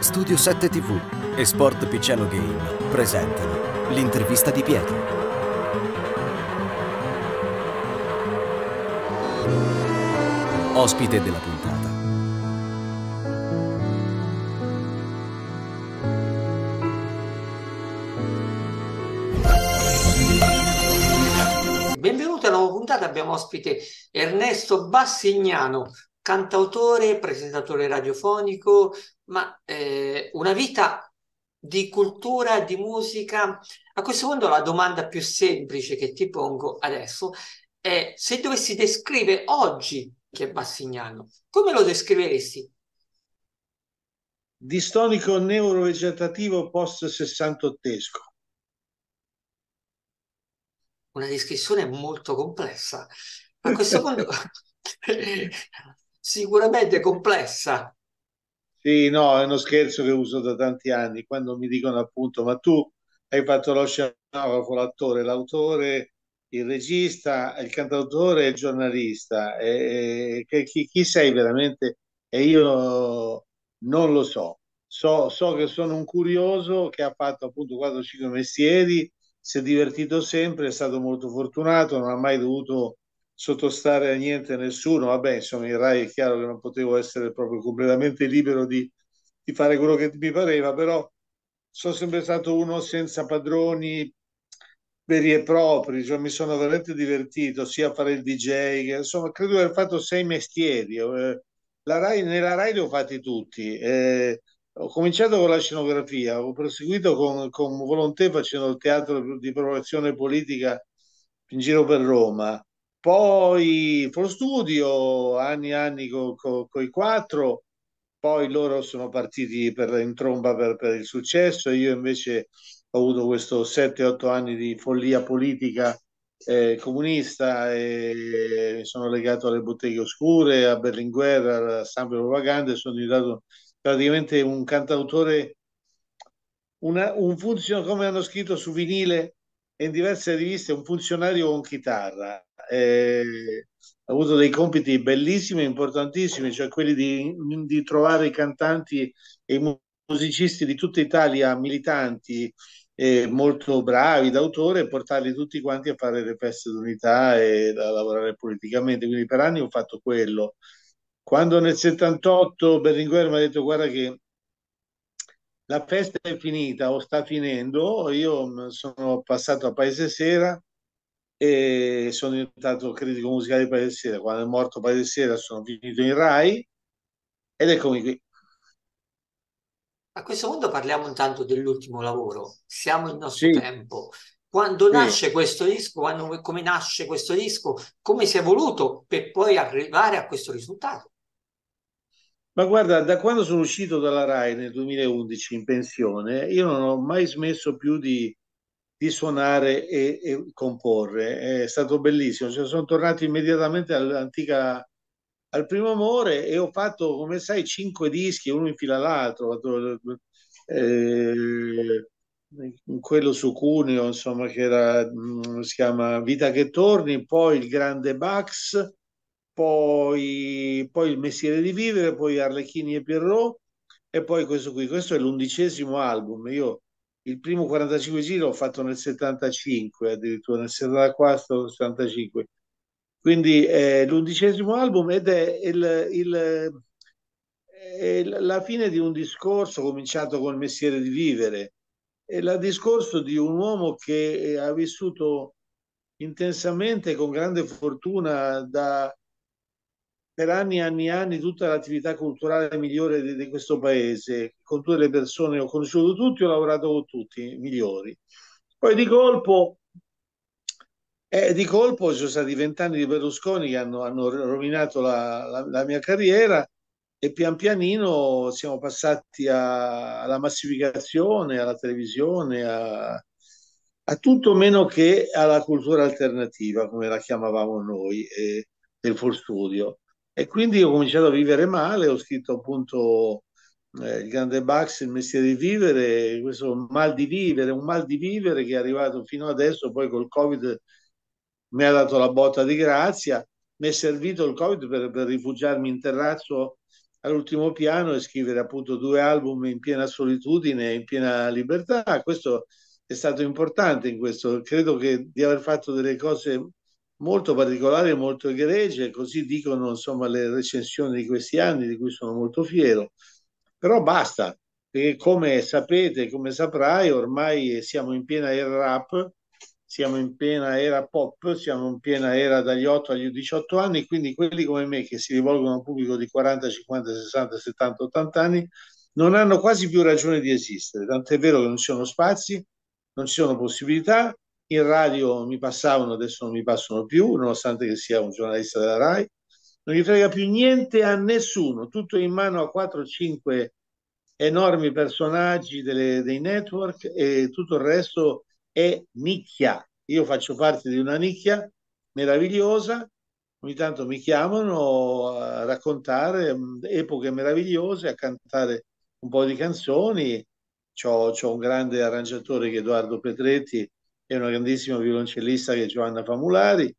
Studio 7 TV e Sport Picciano Game presentano l'intervista di Pietro. Ospite della puntata. Benvenuti alla nuova puntata, abbiamo ospite Ernesto Bassignano, cantautore, presentatore radiofonico, ma eh, una vita di cultura, di musica. A questo punto la domanda più semplice che ti pongo adesso è se dovessi descrivere oggi che Bassignano, come lo descriveresti? Distonico neurovegetativo post 68 Una descrizione molto complessa. A questo punto sicuramente complessa. Sì, no, è uno scherzo che uso da tanti anni quando mi dicono appunto, ma tu hai fatto lo scenografo, l'attore, l'autore, il regista, il cantautore, e il giornalista. E, e, chi, chi, sei veramente? E io non lo so. so. So che sono un curioso che ha fatto appunto 4-5 mestieri, si è divertito sempre, è stato molto fortunato, non ha mai dovuto sottostare a niente nessuno, vabbè, insomma, in Rai è chiaro che non potevo essere proprio completamente libero di, di fare quello che mi pareva, però sono sempre stato uno senza padroni veri e propri, cioè, mi sono veramente divertito sia a fare il DJ, che, insomma, credo di aver fatto sei mestieri. Eh, la Rai, nella Rai li ho fatti tutti. Eh, ho cominciato con la scenografia, ho proseguito con, con Volontè facendo il teatro di provocazione politica in giro per Roma. Poi Flo Studio, anni e anni con co, co i quattro, poi loro sono partiti per, in tromba per, per il successo e io invece ho avuto questo 7-8 anni di follia politica eh, comunista e sono legato alle botteghe oscure, a Berlinguer, a stampa propaganda e sono diventato praticamente un cantautore, una, un funzionario, come hanno scritto su vinile, e in diverse riviste un funzionario con chitarra. Eh, ha avuto dei compiti bellissimi e importantissimi, cioè quelli di, di, trovare i cantanti e i musicisti di tutta Italia militanti eh, molto bravi d'autore e portarli tutti quanti a fare le feste d'unità e a lavorare politicamente. Quindi per anni ho fatto quello. Quando nel 78 Berlinguer mi ha detto guarda che la festa è finita o sta finendo, io mm, sono passato a Paese Sera e sono diventato critico musicale di Paese Sera, quando è morto Paese Sera sono finito in Rai ed eccomi qui. A questo punto parliamo intanto dell'ultimo lavoro, siamo il nostro sì. tempo. Quando sì. nasce questo disco, quando, come nasce questo disco, come si è voluto per poi arrivare a questo risultato? Ma guarda, da quando sono uscito dalla RAI nel 2011 in pensione, io non ho mai smesso più di, di suonare e, e, comporre. È stato bellissimo. Cioè, sono tornato immediatamente all'antica, al primo amore e ho fatto, come sai, cinque dischi, uno in fila all'altro. Eh, quello su Cuneo, insomma, che era, mm, si chiama Vita che torni, poi il grande Bax poi, poi Il mestiere di vivere, poi Arlecchini e Pierrot e poi questo qui. Questo è l'undicesimo album. Io il primo 45 giri l'ho fatto nel 75, addirittura nel 74, 75. Quindi è eh, l'undicesimo album ed è il, il la fine di un discorso cominciato col mestiere di vivere, è il discorso di un uomo che eh, ha vissuto intensamente con grande fortuna da, per anni e anni e anni tutta l'attività culturale migliore di, di, questo paese, con tutte le persone, ho conosciuto tutti, ho lavorato con tutti, migliori. Poi di colpo, eh, di colpo ci sono stati vent'anni di Berlusconi che hanno, hanno rovinato la, la, la, mia carriera e pian pianino siamo passati a, alla massificazione, alla televisione, a, a tutto meno che alla cultura alternativa, come la chiamavamo noi eh, nel full studio. E quindi ho cominciato a vivere male, ho scritto appunto eh, il grande Bax, il mestiere di vivere, questo mal di vivere, un mal di vivere che è arrivato fino adesso, poi col Covid mi ha dato la botta di grazia, mi è servito il Covid per, per rifugiarmi in terrazzo all'ultimo piano e scrivere appunto due album in piena solitudine, in piena libertà. Questo è stato importante in questo, credo che di aver fatto delle cose molto particolare, molto egregia, così dicono insomma le recensioni di questi anni, di cui sono molto fiero. Però basta, perché come sapete, come saprai, ormai siamo in piena era rap, siamo in piena era pop, siamo in piena era dagli 8 agli 18 anni, quindi quelli come me che si rivolgono a un pubblico di 40, 50, 60, 70, 80 anni non hanno quasi più ragione di esistere, tant'è vero che non ci sono spazi, non ci sono possibilità, in radio mi passavano, adesso non mi passano più, nonostante che sia un giornalista della RAI, non gli frega più niente a nessuno, tutto in mano a 4-5 enormi personaggi delle, dei network e tutto il resto è nicchia. Io faccio parte di una nicchia meravigliosa, ogni tanto mi chiamano a raccontare mm, epoche meravigliose, a cantare un po' di canzoni. C'ho, c'ho un grande arrangiatore che è Edoardo Petretti, e una grandissima violoncellista che è Giovanna Famulari,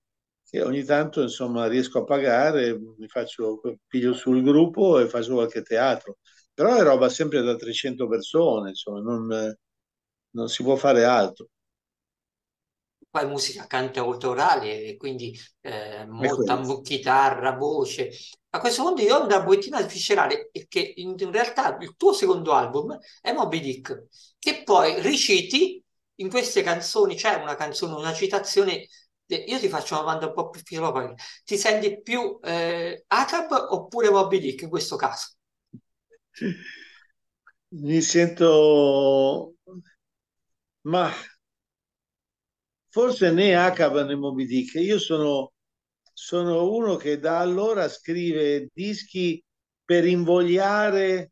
che ogni tanto insomma riesco a pagare, mi faccio, piglio sul gruppo e faccio qualche teatro. Però è roba sempre da 300 persone, insomma, non, non si può fare altro. Poi musica canta cantautorale, quindi eh, molta chitarra, voce. A questo punto io ho una buettina viscerale perché in, in realtà il tuo secondo album è Moby Dick, che poi riciti in queste canzoni c'è una canzone, una citazione. Io ti faccio una domanda un po' più filosofica. Ti senti più eh, Acab oppure Moby Dick in questo caso? Mi sento... Ma forse né Acab né Moby Dick. Io sono, sono uno che da allora scrive dischi per invogliare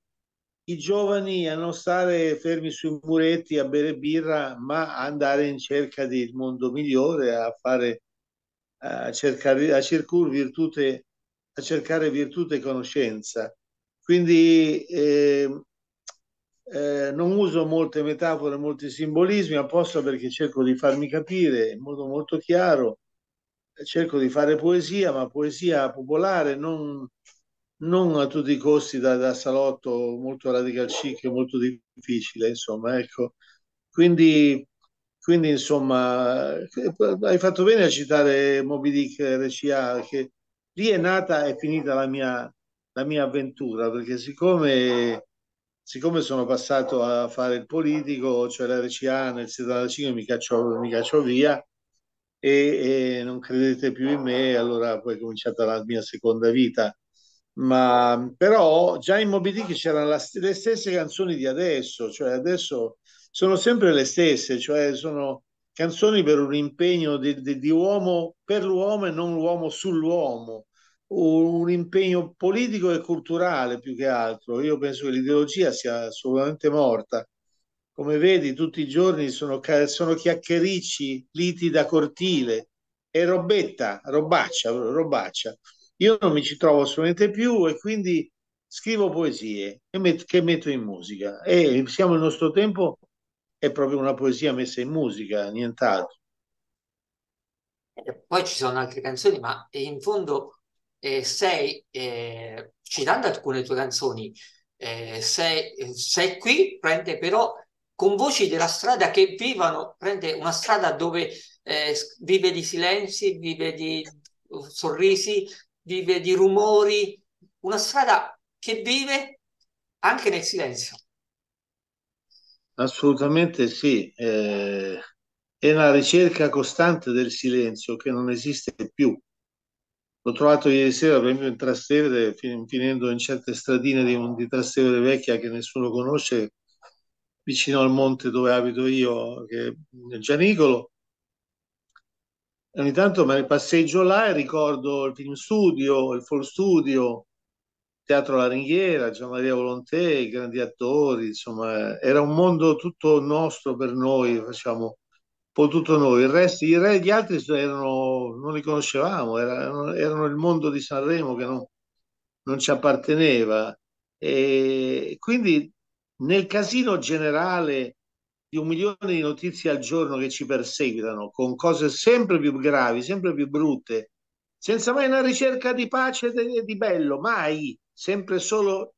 i giovani a non stare fermi sui muretti a bere birra, ma andare in cerca del mondo migliore, a, fare, a, cercare, a, virtute, a cercare virtute e conoscenza. Quindi eh, eh, non uso molte metafore, molti simbolismi, apposta perché cerco di farmi capire in modo molto chiaro, cerco di fare poesia, ma poesia popolare, non non a tutti i costi da, da salotto molto radical chic molto difficile, insomma, ecco. Quindi, quindi, insomma, eh, hai fatto bene a citare Moby Dick RCA, che lì è nata e finita la mia, la mia avventura, perché siccome, siccome sono passato a fare il politico, cioè la RCA nel 75 mi caccio, mi cacciò via, e, e non credete più in me, allora poi è cominciata la mia seconda vita ma però già in Moby Dick c'erano la, le stesse canzoni di adesso, cioè adesso sono sempre le stesse, cioè sono canzoni per un impegno di, di, di uomo per l'uomo e non l'uomo sull'uomo, un impegno politico e culturale più che altro. Io penso che l'ideologia sia assolutamente morta. Come vedi, tutti i giorni sono, sono chiacchiericci, liti da cortile e robetta, robaccia, robaccia. Io non mi ci trovo assolutamente più e quindi scrivo poesie che metto in musica e siamo il nostro tempo è proprio una poesia messa in musica, nient'altro. Eh, poi ci sono altre canzoni, ma in fondo eh, sei, eh, citando alcune tue canzoni, eh, sei, sei qui, prende però con voci della strada che vivono, prende una strada dove eh, vive di silenzi, vive di uh, sorrisi, vive di rumori, una strada che vive anche nel silenzio. Assolutamente sì, eh, è una ricerca costante del silenzio che non esiste più. L'ho trovato ieri sera, per in Trastevere, fin- finendo in certe stradine di, di Trastevere vecchia che nessuno conosce, vicino al monte dove abito io, che è Gianicolo, ogni tanto me ne passeggio là e ricordo il film studio, il full studio, Teatro La Ringhiera, Gian Maria Volonté, i grandi attori, insomma, era un mondo tutto nostro per noi, facciamo un po' tutto noi. Il resto, i re, gli altri erano, non li conoscevamo, erano, erano il mondo di Sanremo che non, non ci apparteneva. E quindi nel casino generale di un milione di notizie al giorno che ci perseguitano con cose sempre più gravi, sempre più brutte, senza mai una ricerca di pace e di bello, mai, sempre solo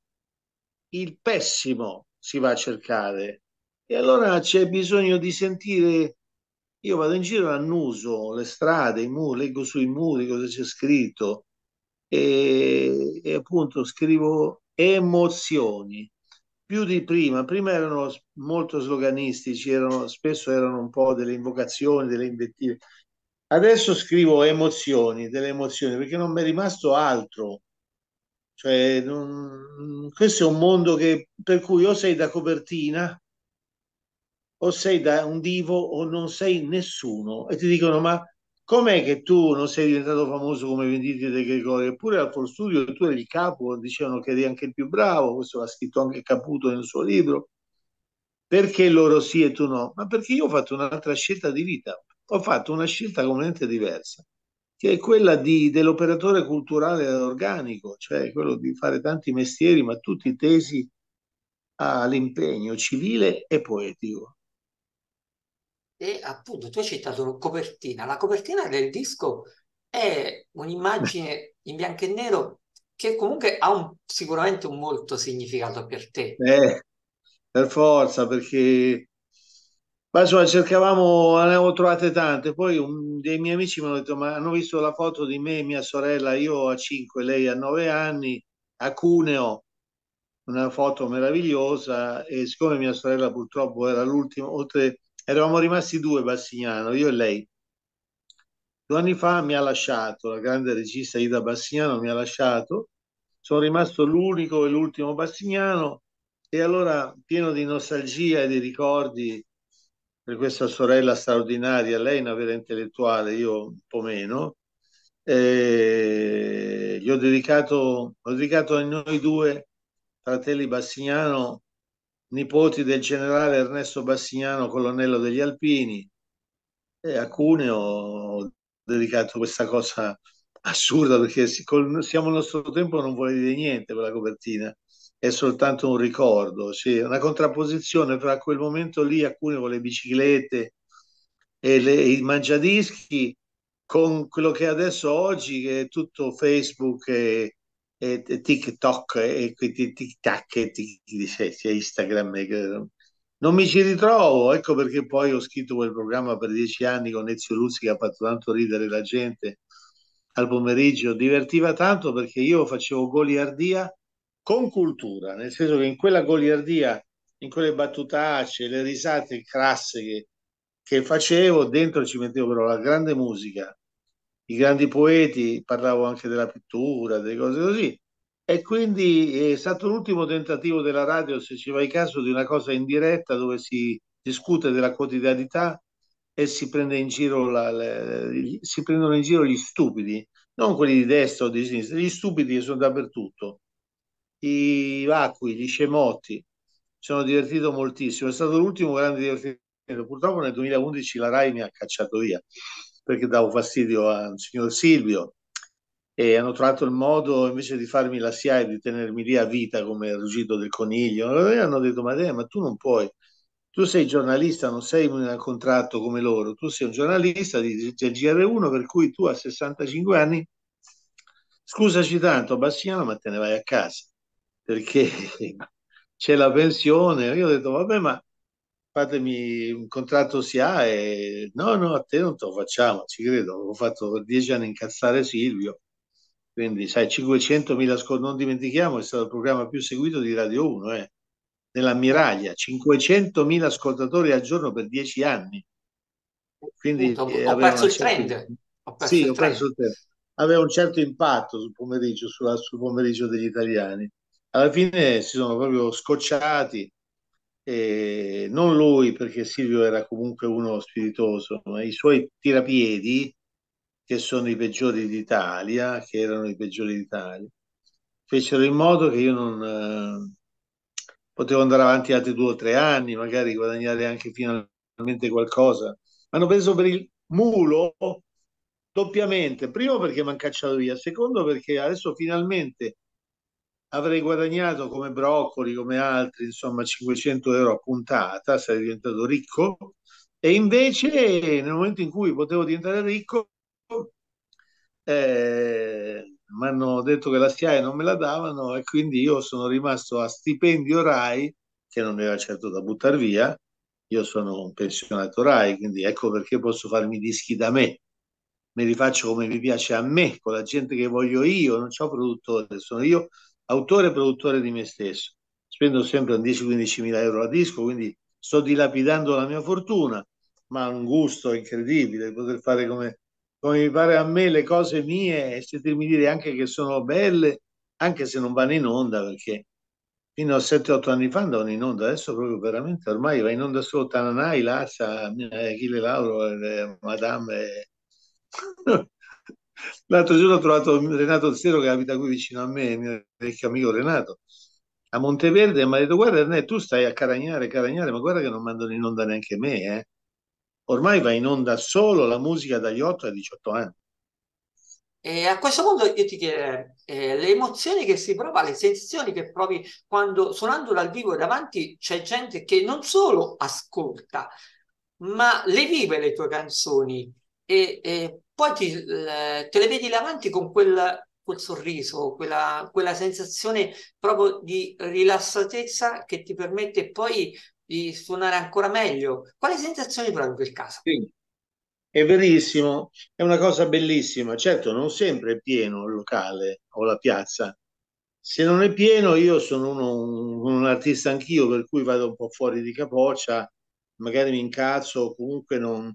il pessimo si va a cercare. E allora c'è bisogno di sentire, io vado in giro, annuso le strade, i muri, leggo sui muri cosa c'è scritto e, e appunto scrivo emozioni più di prima. Prima erano molto sloganistici, erano, spesso erano un po' delle invocazioni, delle invettive. Adesso scrivo emozioni, delle emozioni, perché non mi è rimasto altro. Cioè, non, mm, questo è un mondo che, per cui o sei da copertina, o sei da un divo, o non sei nessuno. E ti dicono, ma com'è che tu non sei diventato famoso come Venditti De Gregori? Eppure al tuo studio tu eri il capo, dicevano che eri anche il più bravo, questo l'ha scritto anche Caputo nel suo libro. Perché loro sì e tu no? Ma perché io ho fatto un'altra scelta di vita, ho fatto una scelta completamente diversa, che è quella di, dell'operatore culturale organico, cioè quello di fare tanti mestieri, ma tutti tesi all'impegno civile e poetico. E appunto tu hai citato la copertina. La copertina del disco è un'immagine in bianco e nero che comunque ha un, sicuramente un molto significato per te. Eh, per forza, perché ma insomma cercavamo, ne avevo trovate tante, poi un, dei miei amici mi hanno detto, ma hanno visto la foto di me e mia sorella, io a 5, lei a 9 anni, a Cuneo, una foto meravigliosa e siccome mia sorella purtroppo era l'ultima, oltre Eravamo rimasti due, Bassignano, io e lei. Due anni fa mi ha lasciato, la grande regista Ida Bassignano mi ha lasciato, sono rimasto l'unico e l'ultimo Bassignano e allora pieno di nostalgia e di ricordi per questa sorella straordinaria, lei una vera intellettuale, io un po' meno, eh, gli ho dedicato, ho dedicato a noi due, fratelli Bassignano, nipoti del generale Ernesto Bassignano, colonnello degli Alpini. E a Cuneo ho dedicato questa cosa assurda perché siamo al nostro tempo non vuole dire niente quella copertina, è soltanto un ricordo, sì, una contrapposizione tra quel momento lì a Cuneo con le biciclette e le, i mangiadischi con quello che adesso oggi che è tutto Facebook e, e, e TikTok e quindi tic e Instagram. E, non mi ci ritrovo, ecco perché poi ho scritto quel programma per dieci anni con Ezio Luzzi che ha fatto tanto ridere la gente al pomeriggio. Divertiva tanto perché io facevo goliardia con cultura, nel senso che in quella goliardia, in quelle battutacce, le risate crasse che, che facevo, dentro ci mettevo però la grande musica, i grandi poeti, parlavo anche della pittura, delle cose così. E quindi eh, è stato l'ultimo tentativo della radio, se ci vai caso, di una cosa in diretta dove si discute della quotidianità e si, prende in giro la, la, si prendono in giro gli stupidi, non quelli di destra o di sinistra, gli stupidi che sono dappertutto, i vacui, gli scemotti. Sono divertito moltissimo, è stato l'ultimo grande divertimento. Purtroppo nel 2011 la RAI mi ha cacciato via perché davo fastidio al signor Silvio e hanno trovato il modo invece di farmi la SIA e di tenermi lì a vita come il ruggito del coniglio. Allora hanno detto: Ma, te, ma tu non puoi, tu sei giornalista, non sei in contratto come loro, tu sei un giornalista di, del GR1, per cui tu a 65 anni, scusaci tanto, Bassiano, ma te ne vai a casa perché c'è la pensione. Io ho detto: Vabbè, ma fatemi un contratto si ha e no, no, a te non te lo facciamo, ci credo, ho fatto dieci anni incazzare Silvio, quindi sai, 500.000 ascolti, non dimentichiamo, è stato il programma più seguito di Radio 1, eh, nell'ammiraglia, 500.000 ascoltatori al giorno per dieci anni. Quindi ho, ho eh, perso il certo... Ho perso sì, ho perso il trend. Aveva un certo impatto sul pomeriggio, sulla, sul pomeriggio degli italiani. Alla fine si sono proprio scocciati eh, non lui perché Silvio era comunque uno spiritoso, ma i suoi tirapiedi, che sono i peggiori d'Italia, che erano i peggiori d'Italia, fecero in modo che io non eh, potevo andare avanti altri due o tre anni, magari guadagnare anche finalmente qualcosa. Hanno preso per il mulo doppiamente, primo perché mi hanno cacciato via, secondo perché adesso finalmente avrei guadagnato come Broccoli, come altri, insomma 500 euro a puntata, sarei diventato ricco e invece nel momento in cui potevo diventare ricco eh, mi hanno detto che la SIAE non me la davano e quindi io sono rimasto a stipendio RAI, che non era certo da buttare via, io sono un pensionato RAI, quindi ecco perché posso farmi dischi da me me li faccio come mi piace a me, con la gente che voglio io, non ho produttore, sono io autore e produttore di me stesso. Spendo sempre 10-15 mila euro a disco, quindi sto dilapidando la mia fortuna, ma ha un gusto incredibile poter fare come, come mi pare a me le cose mie e sentirmi dire anche che sono belle, anche se non vanno in onda, perché fino a 7-8 anni fa andavano in onda, adesso proprio veramente ormai va in onda solo Tananai, Lassa, eh, Achille Lauro, eh, Madame. Eh. L'altro giorno ho trovato Renato Zero che abita qui vicino a me, il mio vecchio amico Renato, a Monteverde e mi ha detto guarda Ernè, tu stai a caragnare, caragnare, ma guarda che non mandano in onda neanche me. Eh. Ormai va in onda solo la musica dagli 8 ai 18 anni. E a questo punto io ti chiederei eh, le emozioni che si prova, le sensazioni che provi quando suonando dal vivo davanti c'è gente che non solo ascolta, ma le vive le tue canzoni e, e poi ti, eh, te le vedi davanti con quel, quel sorriso, quella, quella, sensazione proprio di rilassatezza che ti permette poi di suonare ancora meglio. Quali sensazioni provi in quel caso? Sì. È verissimo, è una cosa bellissima. Certo, non sempre è pieno il locale o la piazza. Se non è pieno, io sono uno, un, un, artista anch'io, per cui vado un po' fuori di capoccia, magari mi incazzo comunque non,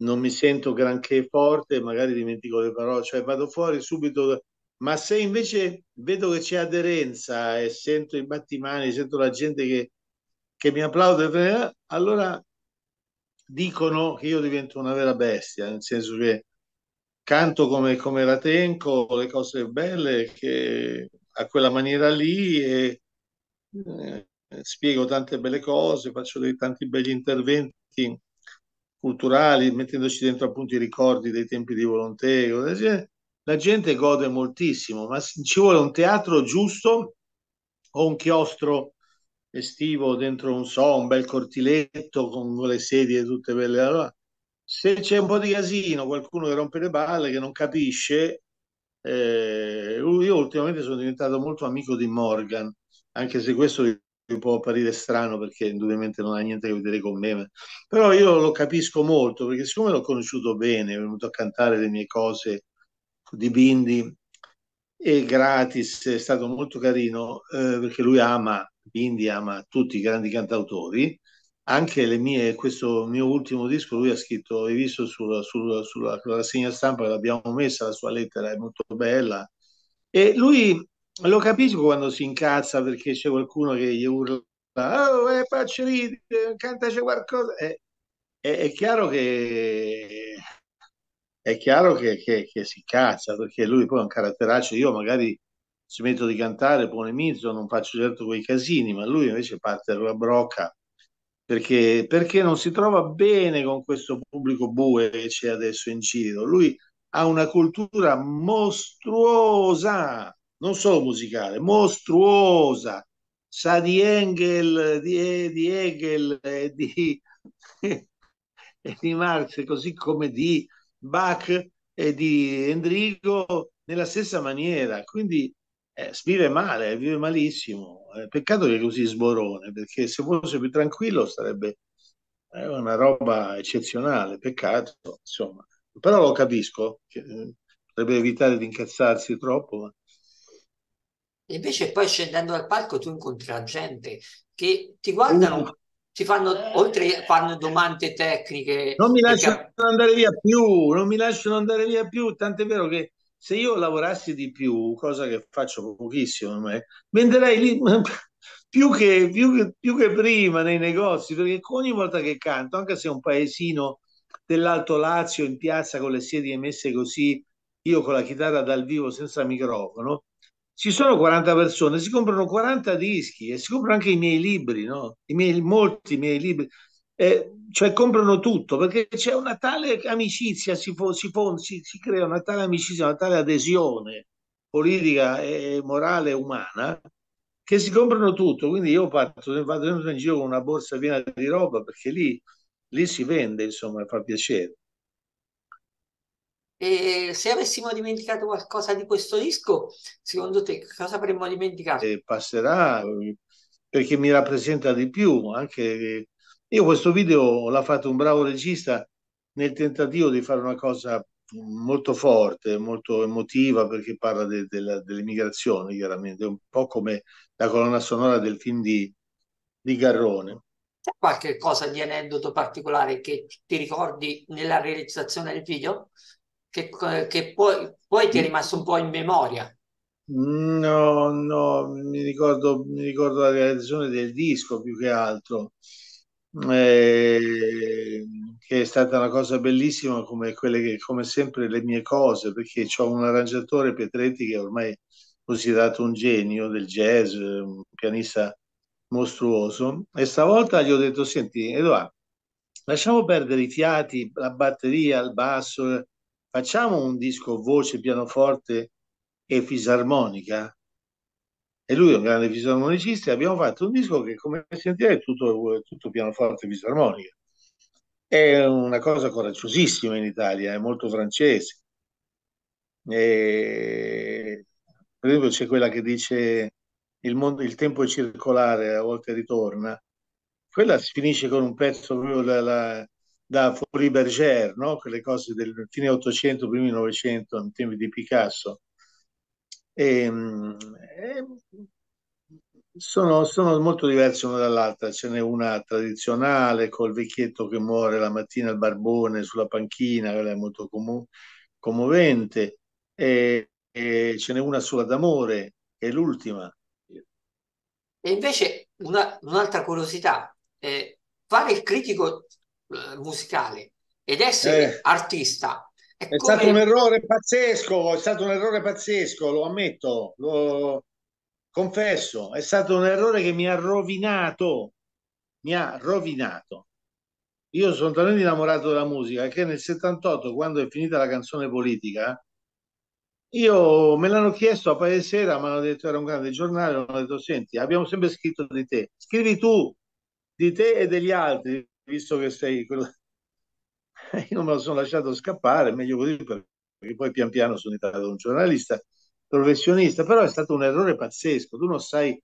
non mi sento granché forte, magari dimentico le parole, cioè vado fuori subito. Ma se invece vedo che c'è aderenza e sento i battimani, sento la gente che, che mi applaude, allora dicono che io divento una vera bestia, nel senso che canto come, come Ratenco, le cose belle che, a quella maniera lì e eh, spiego tante belle cose, faccio dei tanti belli interventi culturali, mettendoci dentro appunto i ricordi dei tempi di Volonteo, la gente gode moltissimo, ma ci vuole un teatro giusto o un chiostro estivo dentro un so, un bel cortiletto con le sedie tutte belle. Allora, se c'è un po' di casino, qualcuno che rompe le balle, che non capisce, eh, io ultimamente sono diventato molto amico di Morgan, anche se questo può apparire strano perché indubbiamente non ha niente a che vedere con me, però io lo capisco molto perché siccome l'ho conosciuto bene, è venuto a cantare le mie cose di Bindi e gratis, è stato molto carino eh, perché lui ama Bindi, ama tutti i grandi cantautori, anche le mie, questo mio ultimo disco lui ha scritto, hai visto sulla, sulla, sulla rassegna stampa che l'abbiamo messa, la sua lettera è molto bella e lui lo capisco quando si incazza perché c'è qualcuno che gli urla oh, eh, facci ridere, cantaci qualcosa eh, è, è, chiaro che è chiaro che, che, che, si incazza perché lui poi è un caratteraccio io magari ci metto di cantare polemizzo, non faccio certo quei casini ma lui invece parte dalla brocca perché, perché non si trova bene con questo pubblico bue che c'è adesso in giro lui ha una cultura mostruosa non solo musicale, mostruosa, sa di Engel, di, di Hegel e di, e di Marx, così come di Bach e di Endrigo nella stessa maniera. Quindi eh, vive male, vive malissimo. Eh, peccato che così sborone, perché se fosse più tranquillo sarebbe eh, una roba eccezionale. Peccato, insomma. Però lo capisco, eh, potrebbe evitare di incazzarsi troppo, ma e invece poi scendendo dal palco tu incontri la gente che ti guardano, uh. ti fanno, eh. oltre fanno domande tecniche. Non mi lasciano perché... andare via più, non mi lasciano andare via più, tant'è vero che se io lavorassi di più, cosa che faccio pochissimo, me, venderei lì più che, più, che, più che prima nei negozi, perché ogni volta che canto, anche se è un paesino dell'Alto Lazio in piazza con le sedie messe così, io con la chitarra dal vivo senza microfono, ci sono 40 persone, si comprano 40 dischi e si comprano anche i miei libri, no? I miei, molti miei libri, eh, cioè comprano tutto perché c'è una tale amicizia, si, si, si, si crea una tale amicizia, una tale adesione politica e morale e umana che si comprano tutto. Quindi io parto, vado in giro con una borsa piena di roba perché lì, lì si vende, insomma, fa piacere. E se avessimo dimenticato qualcosa di questo disco, secondo te cosa avremmo dimenticato? E passerà perché mi rappresenta di più. Anche... Io questo video l'ha fatto un bravo regista nel tentativo di fare una cosa molto forte, molto emotiva perché parla de, de dell'immigrazione chiaramente, un po' come la colonna sonora del film di, di Garrone. C'è qualche cosa di aneddoto particolare che ti ricordi nella realizzazione del video? che, eh, che poi, poi ti è mm. rimasto un po' in memoria. No, no, mi ricordo, mi ricordo la realizzazione del disco più che altro, eh, che è stata una cosa bellissima come, quelle che, come sempre le mie cose, perché ho un arrangiatore Petretti che è ormai considerato un genio del jazz, un pianista mostruoso. E stavolta gli ho detto: Senti, Edoardo, lasciamo perdere i fiati, la batteria, il basso, facciamo un disco voce, pianoforte e fisarmonica? E lui è un grande fisarmonicista e abbiamo fatto un disco che come sentire è tutto, tutto pianoforte e fisarmonica. È una cosa coraggiosissima in Italia, è molto francese. E, per esempio c'è quella che dice il, mondo, il tempo è circolare, a volte ritorna. Quella si finisce con un pezzo proprio della, da Fuori Berger, no? quelle cose del fine 800, primi 900, in tempi di Picasso. E, ehm, e ehm, sono, sono, molto diverse una dall'altra, ce n'è una tradizionale col vecchietto che muore la mattina, il barbone sulla panchina, quella è molto comune commovente, e, e, ce n'è una sola d'amore, che è l'ultima. E invece una, un'altra curiosità, eh, fare il critico eh, musicale ed essere eh, artista. È, è come... stato un errore pazzesco, è stato un errore pazzesco, lo ammetto, lo confesso, è stato un errore che mi ha rovinato, mi ha rovinato. Io sono talmente innamorato della musica che nel 78, quando è finita la canzone politica, io me l'hanno chiesto a Paese Sera, mi hanno detto era un grande giornale, mi hanno detto senti, abbiamo sempre scritto di te, scrivi tu, di te e degli altri, visto che sei quello... Io me lo sono lasciato scappare, meglio così perché poi pian piano sono diventato un giornalista professionista, però è stato un errore pazzesco, tu non sai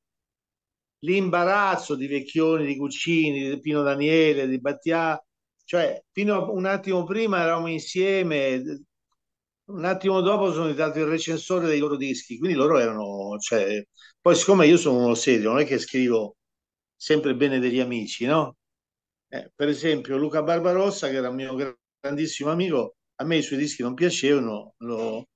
l'imbarazzo di Vecchioni, di Guccini, di Pino Daniele, di Battià, cioè fino a un attimo prima eravamo insieme, un attimo dopo sono diventato il recensore dei loro dischi, quindi loro erano, cioè... poi siccome io sono uno serio, non è che scrivo sempre bene degli amici, no? Eh, per esempio Luca Barbarossa, che era un mio grandissimo amico, a me i suoi dischi non piacevano, lo,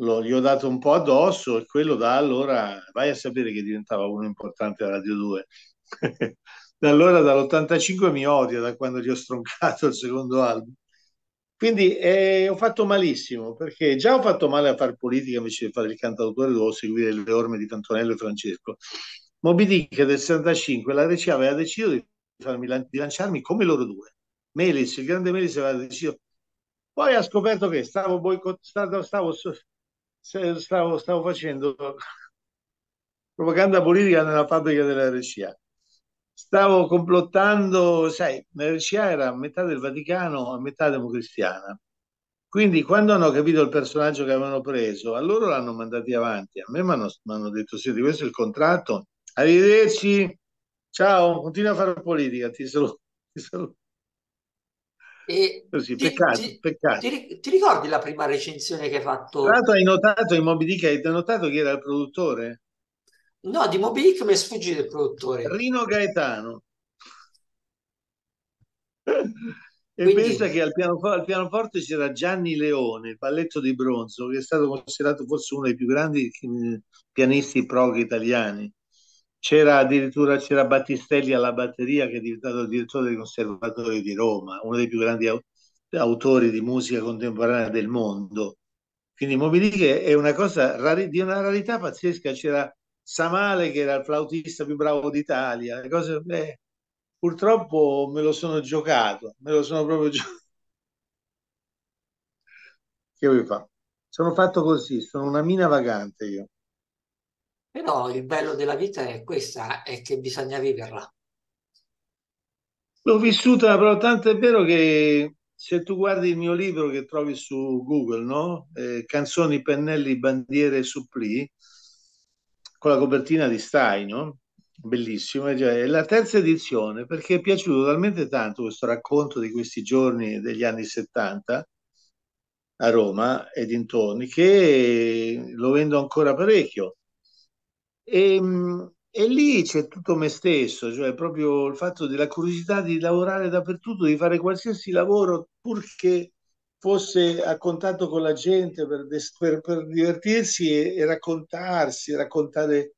lo, gli ho dato un po' addosso e quello da allora, vai a sapere che diventava uno importante a Radio 2. da allora, dall'85 mi odia da quando gli ho stroncato il secondo album. Quindi eh, ho fatto malissimo, perché già ho fatto male a fare politica invece di fare il cantautore, dovevo seguire le orme di Antonello e Francesco. Moby Dick del 65, la RCA aveva deciso di di lanciarmi come loro due. Melis, il grande Melis aveva deciso. Poi ha scoperto che stavo boicottando, stavo, stavo, stavo facendo propaganda politica nella fabbrica della RCA. Stavo complottando, sai, la RCA era a metà del Vaticano, a metà democristiana. Quindi quando hanno capito il personaggio che avevano preso, a loro l'hanno mandati avanti, a me mi hanno detto siete questo è il contratto, arrivederci, Ciao, continua a fare politica, ti saluto. Ti saluto. E Così, ti, peccato, ti, peccato. Ti, ti, ricordi la prima recensione che hai fatto? Tra l'altro hai notato in Moby Dick, hai notato chi era il produttore? No, di Moby Dick mi è sfuggito il produttore. Rino Gaetano. E Quindi... pensa che al, pianofo- al, pianoforte c'era Gianni Leone, palletto di bronzo, che è stato considerato forse uno dei più grandi eh, pianisti prog italiani c'era addirittura c'era Battistelli alla batteria che è diventato direttore dei conservatori di Roma, uno dei più grandi autori di musica contemporanea del mondo. Quindi Mobilique è una cosa rari, di una rarità pazzesca. C'era Samale che era il flautista più bravo d'Italia. Cose, beh, purtroppo me lo sono giocato, me lo sono proprio giocato. Che vuoi fare? Sono fatto così, sono una mina vagante io. Però il bello della vita è questa, è che bisogna viverla. L'ho vissuta, però tanto è vero che se tu guardi il mio libro che trovi su Google, no? Eh, Canzoni, pennelli, bandiere e supplì, con la copertina di Stai, no? Bellissima, cioè, è la terza edizione perché è piaciuto talmente tanto questo racconto di questi giorni degli anni 70 a Roma e dintorni che lo vendo ancora parecchio. E, ehm, e lì c'è tutto me stesso, cioè proprio il fatto della curiosità di lavorare dappertutto, di fare qualsiasi lavoro, purché fosse a contatto con la gente per, per, per divertirsi e, e, raccontarsi, raccontare.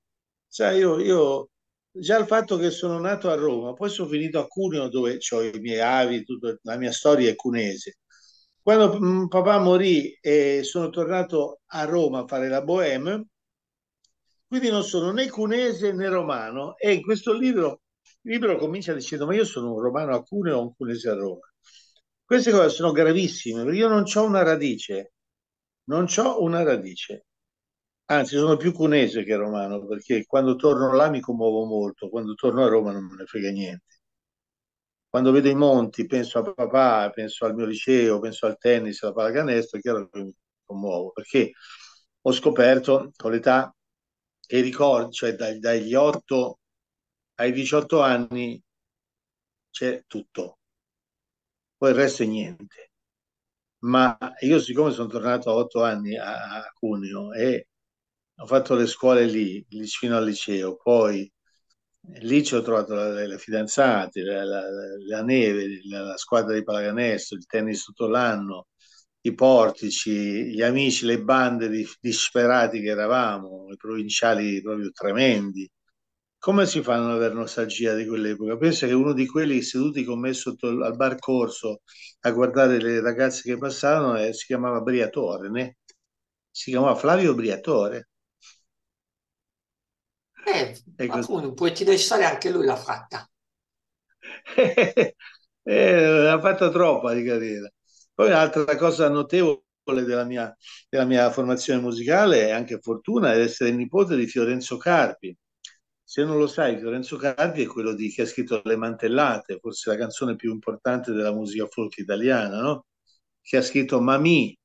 Sai, io, io, già il fatto che sono nato a Roma, poi sono finito a Cuneo dove ho i miei avi, tutta la mia storia è cunese. Quando papà morì e sono tornato a Roma a fare la Bohème, quindi non sono né cunese né romano e in questo libro il libro comincia dicendo ma io sono un romano a Cuneo o un cunese a Roma. Queste cose sono gravissime perché io non ho una radice, non ho una radice. Anzi, sono più cunese che romano perché quando torno là mi commuovo molto, quando torno a Roma non me ne frega niente. Quando vedo i monti penso a papà, penso al mio liceo, penso al tennis, alla pallacanestro, è chiaro che mi commuovo perché ho scoperto con l'età che ricordi, cioè dai, dagli 8 ai 18 anni c'è tutto, poi il resto è niente. Ma io siccome sono tornato a 8 anni a, a Cuneo e ho fatto le scuole lì, fino al liceo, poi lì ci ho trovato le fidanzate, la, la, la neve, la, la, squadra di pallacanestro, il tennis tutto l'anno, i portici, gli amici, le bande di, disperati che eravamo, i provinciali proprio tremendi. Come si fa a non avere nostalgia di quell'epoca? Penso che uno di quelli seduti con me sotto al bar corso a guardare le ragazze che passavano eh, si chiamava Briatore, né? si chiamava Flavio Briatore. Eh, e qualcuno può dire storia anche lui l'ha fatta. eh, l'ha fatta troppa di carriera. Poi un'altra cosa notevole della mia, della mia formazione musicale e anche fortuna è essere il nipote di Fiorenzo Carpi. Se non lo sai, Fiorenzo Carpi è quello di, che ha scritto Le Mantellate, forse la canzone più importante della musica folk italiana, no? Che ha scritto Mamì,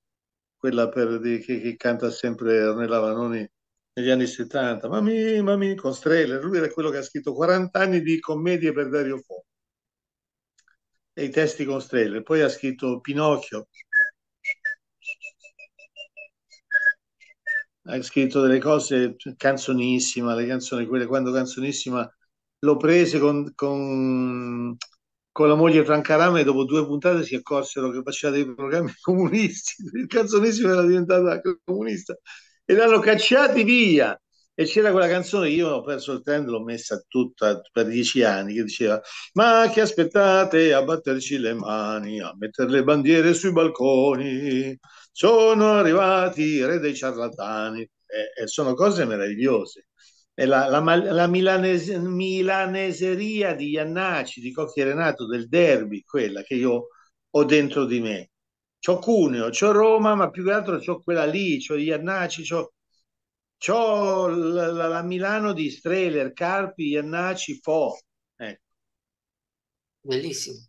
quella per, di, che, che, canta sempre Ornella Vanoni negli anni 70. Mamì, mamì, con Strehler. Lui era quello che ha scritto 40 anni di commedie per Dario Fo e i testi con Strehler, poi ha scritto Pinocchio, ha scritto delle cose canzonissima, le canzoni, quelle quando canzonissima lo prese con, con, con la moglie Franca Rame e dopo due puntate si accorsero che faceva dei programmi comunisti, il canzonissimo era diventata comunista e l'hanno cacciati via e c'era quella canzone che io ho perso il trend, l'ho messa tutta per dieci anni, che diceva ma che aspettate a batterci le mani, a mettere le bandiere sui balconi, sono arrivati i re dei ciarlatani, e, e sono cose meravigliose. E la, la, la milanese, milaneseria di Iannacci, di Cocchi Renato, del derby, quella che io ho dentro di me. C'ho Cuneo, c'ho Roma, ma più che altro c'ho quella lì, c'ho Iannacci, c'ho C'ho la, la, la Milano di Streller, Carpi, Iannacci, Fo. Ecco. Bellissimo.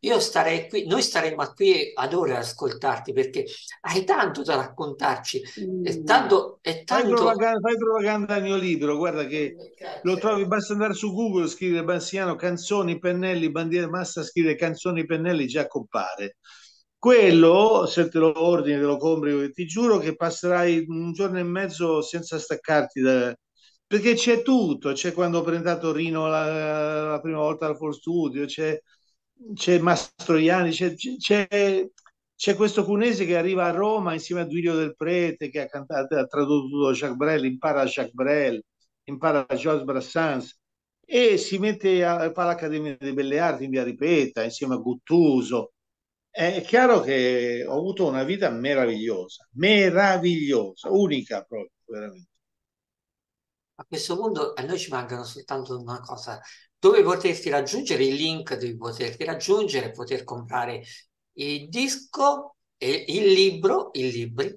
Io starei qui, noi staremmo qui ad ora ad ascoltarti perché hai tanto da raccontarci. È mm. tanto, è tanto... Fai, propaganda, fai propaganda al mio libro, guarda che eh, lo trovi, basta andare su Google, scrivere Bassiano canzoni, pennelli, bandiera massa, scrivere canzoni, pennelli, già compare. Quello, se te lo ordini, te lo compri, ti giuro che passerai un giorno e mezzo senza staccarti da, perché c'è tutto, c'è quando ho presentato Rino la, la prima volta al Full Studio, c'è, c'è Mastroianni, c'è, c'è, c'è, questo cunese che arriva a Roma insieme a Duilio del Prete che ha, cantato, ha tradotto tutto Jacques Brel, impara Jacques Brel, impara Georges Brassens e si mette a, fa l'Accademia delle Belle Arti in via Ripeta insieme a Guttuso è chiaro che ho avuto una vita meravigliosa, meravigliosa, unica proprio, veramente. A questo punto a noi ci mancano soltanto una cosa, dove potresti raggiungere, il link dove poterti raggiungere, poter comprare il disco, e il libro, i libri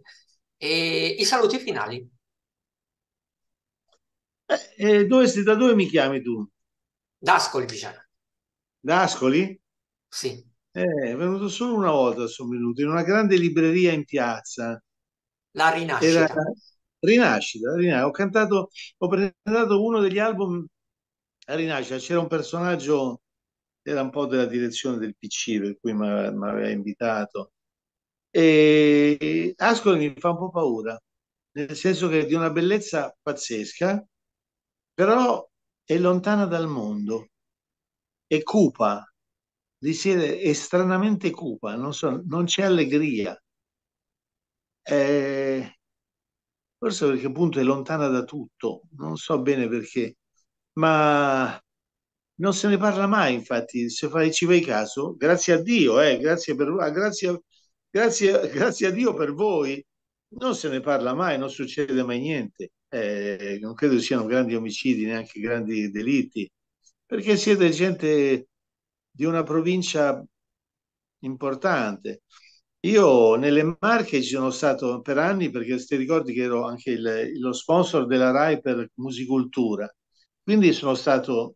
e i saluti finali. Eh, eh dove sei, da dove mi chiami tu? D'Ascoli, diciamo. D'Ascoli? Sì. Eh, è venuto solo una volta, sono venuto in una grande libreria in piazza. La Era rinascita. Rinascita, Rinascita. Ho cantato, ho presentato uno degli album a Rinascita. C'era un personaggio, era un po' della direzione del PC, per cui mi aveva invitato. E Ascoli mi fa un po' paura, nel senso che è di una bellezza pazzesca, però è lontana dal mondo, è cupa, di essere cupa, non, so, non c'è allegria. Eh, forse perché appunto è lontana da tutto, non so bene perché, ma non se ne parla mai, infatti, se fai, ci fai caso, grazie a Dio, eh, grazie, per, ah, grazie, grazie, grazie a Dio per voi, non se ne parla mai, non succede mai niente. Eh, non credo siano grandi omicidi, neanche grandi delitti, perché siete gente di una provincia importante. Io nelle Marche ci sono stato per anni perché ti ricordi che ero anche il, lo sponsor della RAI per Musicultura. Quindi sono stato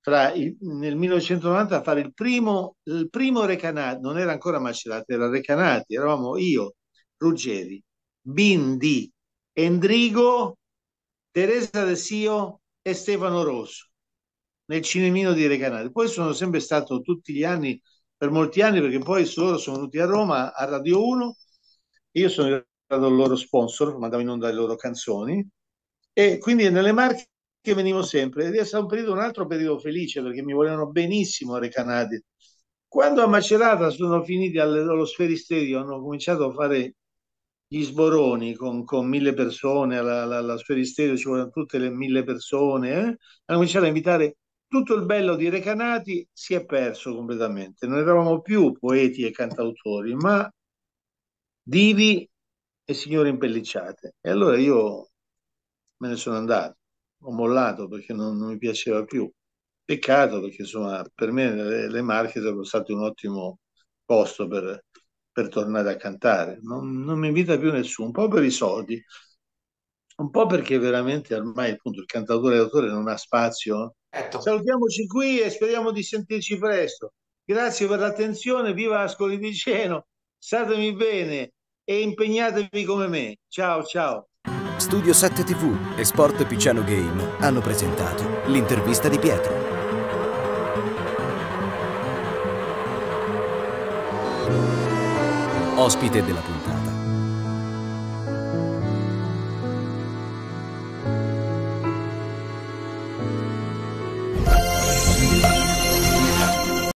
tra il, nel 1990 a fare il primo, il primo Recanati, non era ancora Macerati, era Recanati, eravamo io, Ruggeri, Bindi, Endrigo, Teresa De Sio e Stefano Rosso nel cinemino di Recanati. Poi sono sempre stato tutti gli anni, per molti anni, perché poi loro sono venuti a Roma, a Radio 1, io sono stato il loro sponsor, mandavo in onda le loro canzoni, e quindi nelle marche venivo sempre. Ed è stato un, periodo, un altro periodo felice, perché mi volevano benissimo a Recanati. Quando a Macerata sono finiti allo Sferisterio, hanno cominciato a fare gli sboroni con, con mille persone, alla, alla, alla Sferisterio ci vogliono tutte le mille persone, eh? hanno cominciato a invitare tutto il bello di Recanati si è perso completamente. Non eravamo più poeti e cantautori, ma divi e signore impellicciate. E allora io me ne sono andato, ho mollato perché non, non mi piaceva più. Peccato perché insomma per me le, le Marche sono state un ottimo posto per, per tornare a cantare. Non, non mi invita più nessuno, un po' per i soldi, un po' perché veramente ormai appunto il cantautore e l'autore non ha spazio Perfetto. Salutiamoci qui e speriamo di sentirci presto. Grazie per l'attenzione, viva Ascoli Viceno, statemi bene e impegnatevi come me. Ciao ciao. Studio 7 TV e Sport Picciano Game hanno presentato l'intervista di Pietro. Ospite della puntata